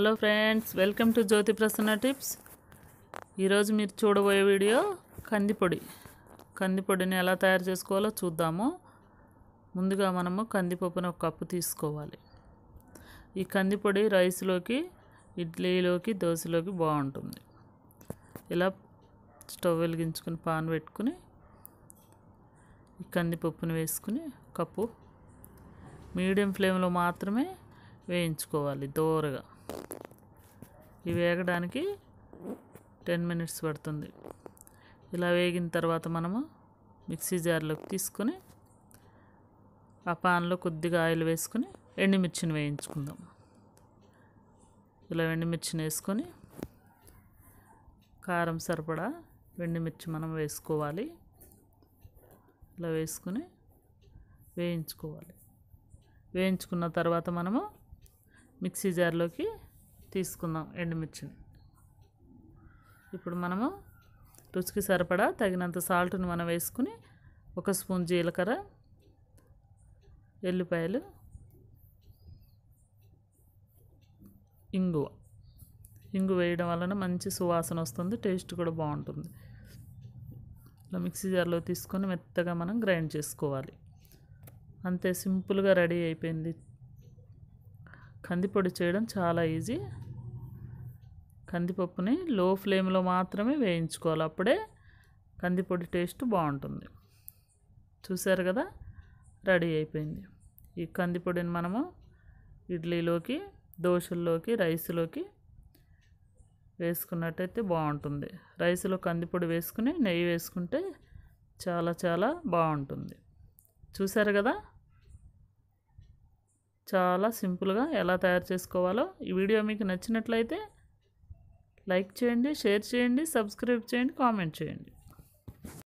hello friends welcome to Jyothi Prasanna tips ఈరోజు మీరు చూడబోయే వీడియో కందిపొడి కందిపొడిని ఎలా తయారు చేసుకోవాలో చూద్దాము ముందుగా మనము కందిపప్పుని ఒక కప్పు తీసుకోవాలి ఈ కందిపొడి రైస్లోకి ఇడ్లీలోకి దోశలోకి బాగుంటుంది ఇలా స్టవ్ వెలిగించుకుని పాన్ పెట్టుకుని ఈ కందిపప్పుని వేసుకుని కప్పు మీడియం ఫ్లేమ్లో మాత్రమే వేయించుకోవాలి దోరగా ఇవి వేగడానికి టెన్ మినిట్స్ పడుతుంది ఇలా వేగిన తర్వాత మనము మిక్సీ జార్లోకి తీసుకొని ఆ పాన్లో కొద్దిగా ఆయిల్ వేసుకొని ఎండుమిర్చిని వేయించుకుందాం ఇలా ఎండుమిర్చిని వేసుకొని కారం సరిపడా ఎండుమిర్చి మనం వేసుకోవాలి ఇలా వేసుకొని వేయించుకోవాలి వేయించుకున్న తర్వాత మనము మిక్సీ జార్లోకి తీసుకుందాం ఎండుమిర్చిని ఇప్పుడు మనము రుచికి సరిపడా తగినంత సాల్ట్ని మనం వేసుకుని ఒక స్పూన్ జీలకర్ర ఎల్లిపాయలు ఇంగువ ఇంగు వేయడం వలన మంచి సువాసన వస్తుంది టేస్ట్ కూడా బాగుంటుంది ఇలా మిక్సీ జార్లో తీసుకొని మెత్తగా మనం గ్రైండ్ చేసుకోవాలి అంతే సింపుల్గా రెడీ అయిపోయింది కందిపొడి చేయడం చాలా ఈజీ కందిపప్పుని లో ఫ్లేమ్లో మాత్రమే వేయించుకోవాలి అప్పుడే కందిపొడి టేస్ట్ బాగుంటుంది చూసారు కదా రెడీ అయిపోయింది ఈ కందిపొడిని మనము ఇడ్లీలోకి దోశల్లోకి రైస్లోకి వేసుకున్నట్టయితే బాగుంటుంది రైస్లో కందిపొడి వేసుకుని నెయ్యి వేసుకుంటే చాలా చాలా బాగుంటుంది చూసారు కదా చాలా సింపుల్గా ఎలా తయారు చేసుకోవాలో ఈ వీడియో మీకు నచ్చినట్లయితే లైక్ చేయండి షేర్ చేయండి సబ్స్క్రైబ్ చేయండి కామెంట్ చేయండి